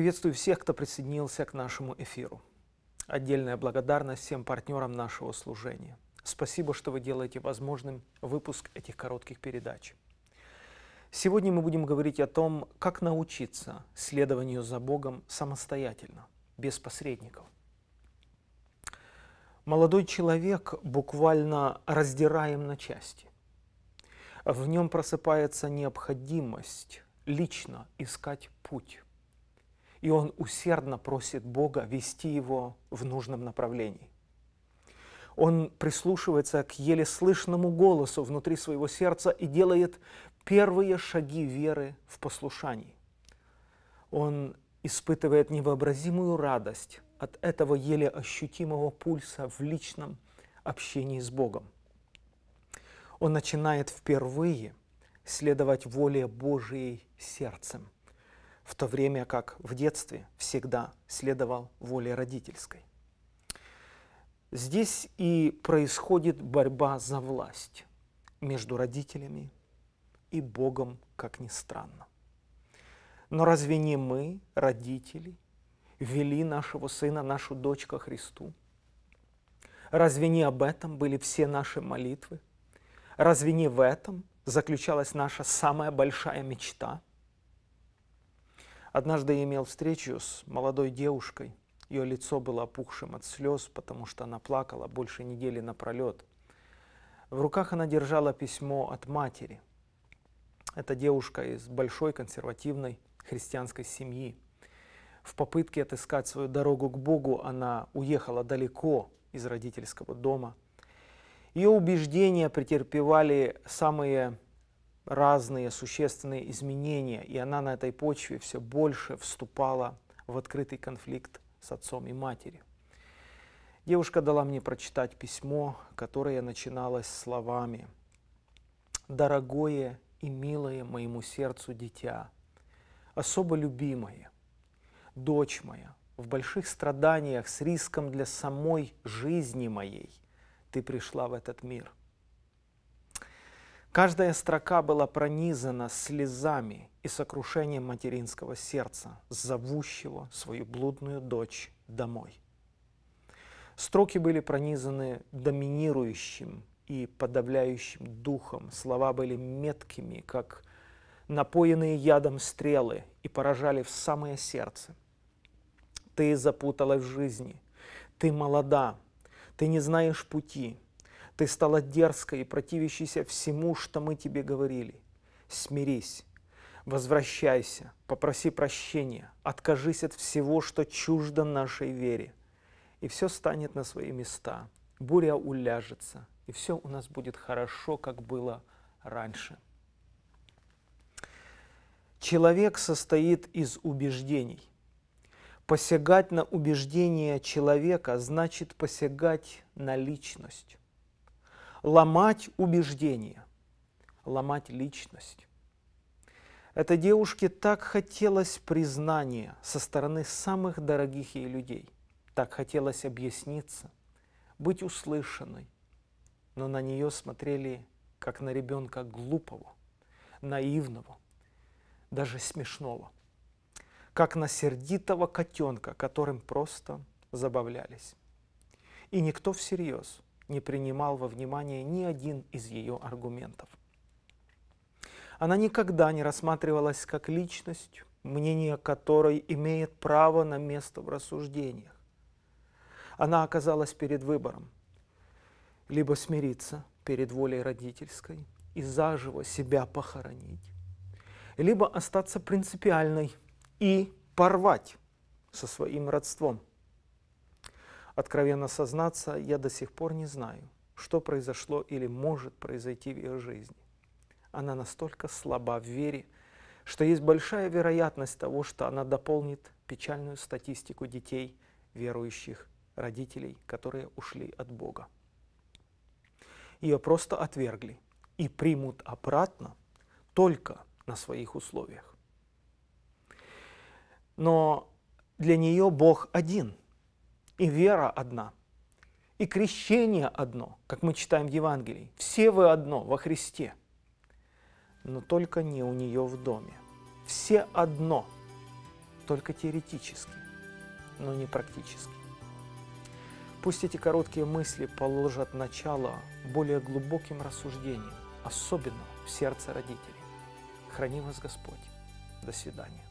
Приветствую всех, кто присоединился к нашему эфиру. Отдельная благодарность всем партнерам нашего служения. Спасибо, что вы делаете возможным выпуск этих коротких передач. Сегодня мы будем говорить о том, как научиться следованию за Богом самостоятельно, без посредников. Молодой человек буквально раздираем на части. В нем просыпается необходимость лично искать путь и он усердно просит Бога вести его в нужном направлении. Он прислушивается к еле слышному голосу внутри своего сердца и делает первые шаги веры в послушании. Он испытывает невообразимую радость от этого еле ощутимого пульса в личном общении с Богом. Он начинает впервые следовать воле Божьей сердцем – в то время как в детстве всегда следовал воле родительской. Здесь и происходит борьба за власть между родителями и Богом, как ни странно. Но разве не мы, родители, вели нашего сына, нашу дочь ко Христу? Разве не об этом были все наши молитвы? Разве не в этом заключалась наша самая большая мечта – Однажды я имел встречу с молодой девушкой. Ее лицо было опухшим от слез, потому что она плакала больше недели напролет. В руках она держала письмо от матери. Это девушка из большой консервативной христианской семьи. В попытке отыскать свою дорогу к Богу она уехала далеко из родительского дома. Ее убеждения претерпевали самые разные существенные изменения, и она на этой почве все больше вступала в открытый конфликт с отцом и матерью. Девушка дала мне прочитать письмо, которое начиналось словами «Дорогое и милое моему сердцу дитя, особо любимое, дочь моя, в больших страданиях с риском для самой жизни моей ты пришла в этот мир – Каждая строка была пронизана слезами и сокрушением материнского сердца, зовущего свою блудную дочь домой. Строки были пронизаны доминирующим и подавляющим духом, слова были меткими, как напоенные ядом стрелы, и поражали в самое сердце. Ты запуталась в жизни, ты молода, ты не знаешь пути – ты стала дерзкой и противящейся всему, что мы тебе говорили. Смирись, возвращайся, попроси прощения, откажись от всего, что чуждо нашей вере. И все станет на свои места, буря уляжется, и все у нас будет хорошо, как было раньше. Человек состоит из убеждений. Посягать на убеждения человека значит посягать на личность ломать убеждения, ломать личность. Этой девушке так хотелось признания со стороны самых дорогих ей людей, так хотелось объясниться, быть услышанной, но на нее смотрели как на ребенка глупого, наивного, даже смешного, как на сердитого котенка, которым просто забавлялись. И никто всерьез не принимал во внимание ни один из ее аргументов. Она никогда не рассматривалась как личность, мнение которой имеет право на место в рассуждениях. Она оказалась перед выбором – либо смириться перед волей родительской и заживо себя похоронить, либо остаться принципиальной и порвать со своим родством – откровенно сознаться, я до сих пор не знаю, что произошло или может произойти в ее жизни. Она настолько слаба в вере, что есть большая вероятность того, что она дополнит печальную статистику детей, верующих родителей, которые ушли от Бога. Ее просто отвергли и примут обратно только на своих условиях. Но для нее Бог один – и вера одна, и крещение одно, как мы читаем в Евангелии. Все вы одно во Христе, но только не у нее в доме. Все одно, только теоретически, но не практически. Пусть эти короткие мысли положат начало более глубоким рассуждениям, особенно в сердце родителей. Храни вас Господь. До свидания.